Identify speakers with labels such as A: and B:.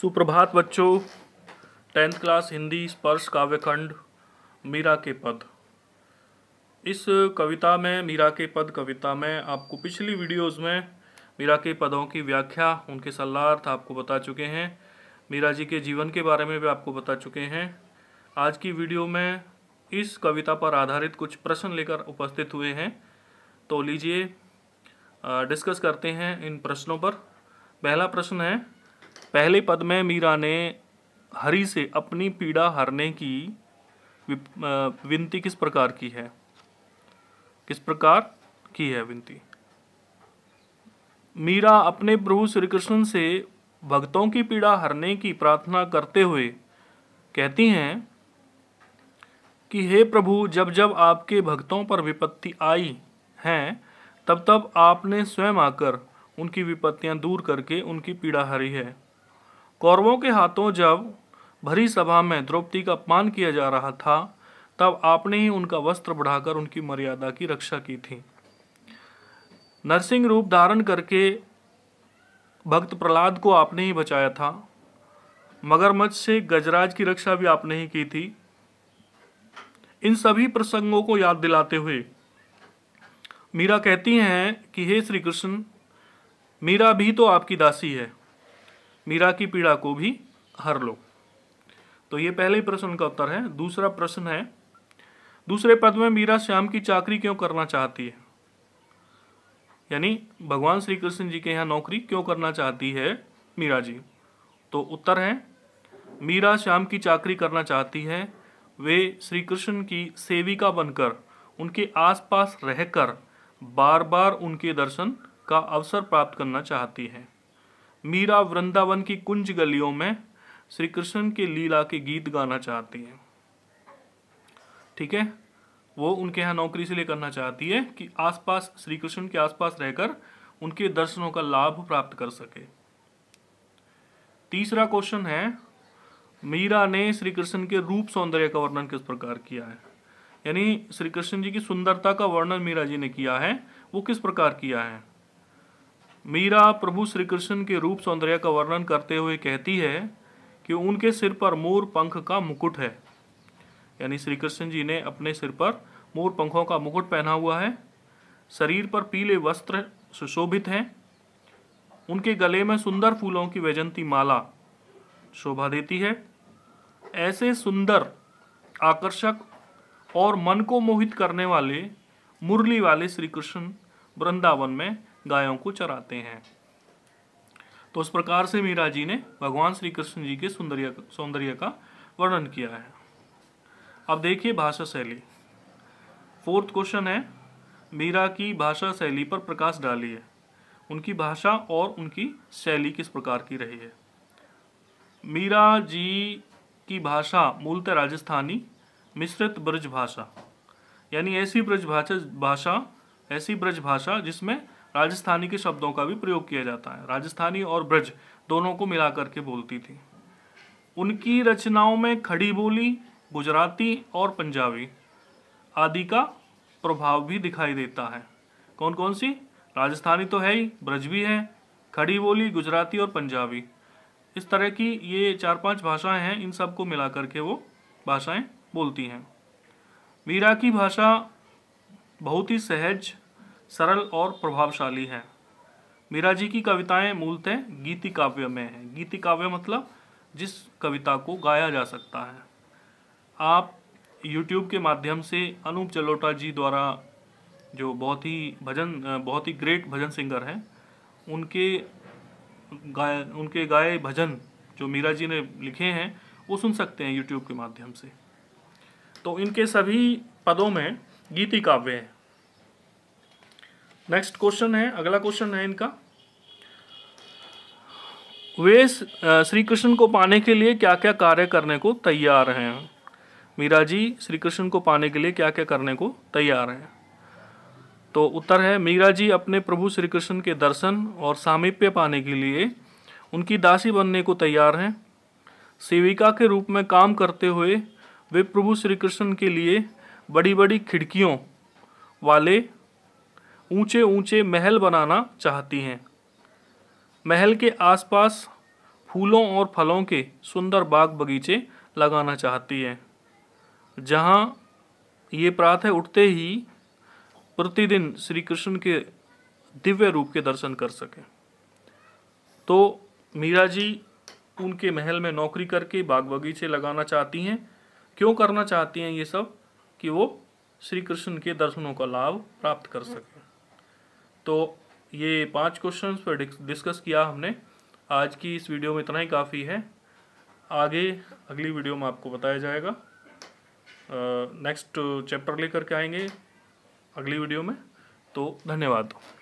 A: सुप्रभात बच्चों tenth class Hindi स्पर्श काव्यखंड मीरा के पद इस कविता में मीरा के पद कविता में आपको पिछली वीडियोस में मीरा के पदों की व्याख्या उनके सल्लार्थ आपको बता चुके हैं मीरा जी के जीवन के बारे में भी आपको बता चुके हैं आज की वीडियो में इस कविता पर आधारित कुछ प्रश्न लेकर उपस्थित हुए हैं तो लीजिए डिस्कस करते हैं इन प्रश्नों पर पहला प्रश्न है पहले पद में मीरा ने हरि से अपनी पीड़ा हरने की विनती किस प्रकार की है किस प्रकार की है विनती मीरा अपने प्रभु श्री कृष्ण से भक्तों की पीड़ा हरने की प्रार्थना करते हुए कहती हैं कि हे प्रभु जब जब आपके भक्तों पर विपत्ति आई हैं तब तब आपने स्वयं आकर उनकी विपत्तियां दूर करके उनकी पीड़ा हरी है कौरवों के हाथों जब भरी सभा में द्रौपदी का अपमान किया जा रहा था तब आपने ही उनका वस्त्र बढ़ाकर उनकी मर्यादा की रक्षा की थी नरसिंह रूप धारण करके भक्त प्रहलाद को आपने ही बचाया था मगरमच्छ से गजराज की रक्षा भी आपने ही की थी इन सभी प्रसंगों को याद दिलाते हुए मीरा कहती हैं कि हे श्री कृष्ण मीरा भी तो आपकी दासी है मीरा की पीड़ा को भी हर लो तो ये पहले प्रश्न का उत्तर है दूसरा प्रश्न है दूसरे पद में मीरा श्याम की चाकरी क्यों करना चाहती है यानी भगवान श्री कृष्ण जी के यहाँ नौकरी क्यों करना चाहती है मीरा जी तो उत्तर है मीरा श्याम की चाकरी करना चाहती है वे श्री कृष्ण की सेविका बनकर उनके आसपास रहकर बार बार उनके दर्शन का अवसर प्राप्त करना चाहती हैं मीरा वृंदावन की कुंज गलियों में श्री कृष्ण के लीला के गीत गाना चाहती है ठीक है वो उनके यहाँ नौकरी से ले करना चाहती है कि आसपास श्री कृष्ण के आसपास रहकर उनके दर्शनों का लाभ प्राप्त कर सके तीसरा क्वेश्चन है मीरा ने श्री कृष्ण के रूप सौंदर्य का वर्णन किस प्रकार किया है यानी श्री कृष्ण जी की सुंदरता का वर्णन मीरा जी ने किया है वो किस प्रकार किया है मीरा प्रभु श्री कृष्ण के रूप सौंदर्य का वर्णन करते हुए कहती है कि उनके सिर पर मोर पंख का मुकुट है यानी श्री कृष्ण जी ने अपने सिर पर मोर पंखों का मुकुट पहना हुआ है शरीर पर पीले वस्त्र सुशोभित हैं उनके गले में सुंदर फूलों की वैजंती माला शोभा देती है ऐसे सुंदर आकर्षक और मन को मोहित करने वाले मुरली वाले श्री कृष्ण वृंदावन में गायों को चराते हैं तो उस प्रकार से मीरा जी ने भगवान श्री कृष्ण जी के सौंदर्य सौंदर्य का वर्णन किया है अब देखिए भाषा शैली फोर्थ क्वेश्चन है मीरा की भाषा शैली पर प्रकाश डालिए उनकी भाषा और उनकी शैली किस प्रकार की रही है मीरा जी की भाषा मूलतः राजस्थानी मिश्रित ब्रज भाषा यानी ऐसी ब्रज भाषा भाषा ऐसी ब्रज भाषा जिसमें राजस्थानी के शब्दों का भी प्रयोग किया जाता है राजस्थानी और ब्रज दोनों को मिला करके बोलती थी उनकी रचनाओं में खड़ी बोली गुजराती और पंजाबी आदि का प्रभाव भी दिखाई देता है कौन कौन सी राजस्थानी तो है ही ब्रज भी है खड़ी बोली गुजराती और पंजाबी इस तरह की ये चार पांच भाषाएं हैं इन सबको मिला करके वो भाषाएं बोलती हैं मीरा की भाषा बहुत ही सहज सरल और प्रभावशाली हैं मीरा जी की कविताएं मूलतः गीति काव्य में हैं गीति काव्य मतलब जिस कविता को गाया जा सकता है आप यूट्यूब के माध्यम से अनूप जलोटा जी द्वारा जो बहुत ही भजन बहुत ही ग्रेट भजन सिंगर हैं उनके गाय उनके गाए भजन जो मीरा जी ने लिखे हैं वो सुन सकते हैं यूट्यूब के माध्यम से तो इनके सभी पदों में गीति काव्य हैं नेक्स्ट क्वेश्चन है अगला क्वेश्चन है इनका वे श्री कृष्ण को पाने के लिए क्या क्या कार्य करने को तैयार हैं मीरा जी श्री कृष्ण को पाने के लिए क्या क्या करने को तैयार हैं तो उत्तर है मीरा जी अपने प्रभु श्री कृष्ण के दर्शन और सामीप्य पाने के लिए उनकी दासी बनने को तैयार हैं सेविका के रूप में काम करते हुए वे प्रभु श्री कृष्ण के लिए बड़ी बड़ी खिड़कियों वाले ऊंचे ऊंचे महल बनाना चाहती हैं महल के आसपास फूलों और फलों के सुंदर बाग बगीचे लगाना चाहती हैं जहाँ ये प्रातः उठते ही प्रतिदिन श्री कृष्ण के दिव्य रूप के दर्शन कर सकें तो मीरा जी उनके महल में नौकरी करके बाग बगीचे लगाना चाहती हैं क्यों करना चाहती हैं ये सब कि वो श्री कृष्ण के दर्शनों का लाभ प्राप्त कर सकें तो ये पांच क्वेश्चन पर डिस्कस किया हमने आज की इस वीडियो में इतना ही काफ़ी है आगे अगली वीडियो में आपको बताया जाएगा नेक्स्ट चैप्टर लेकर के आएंगे अगली वीडियो में तो धन्यवाद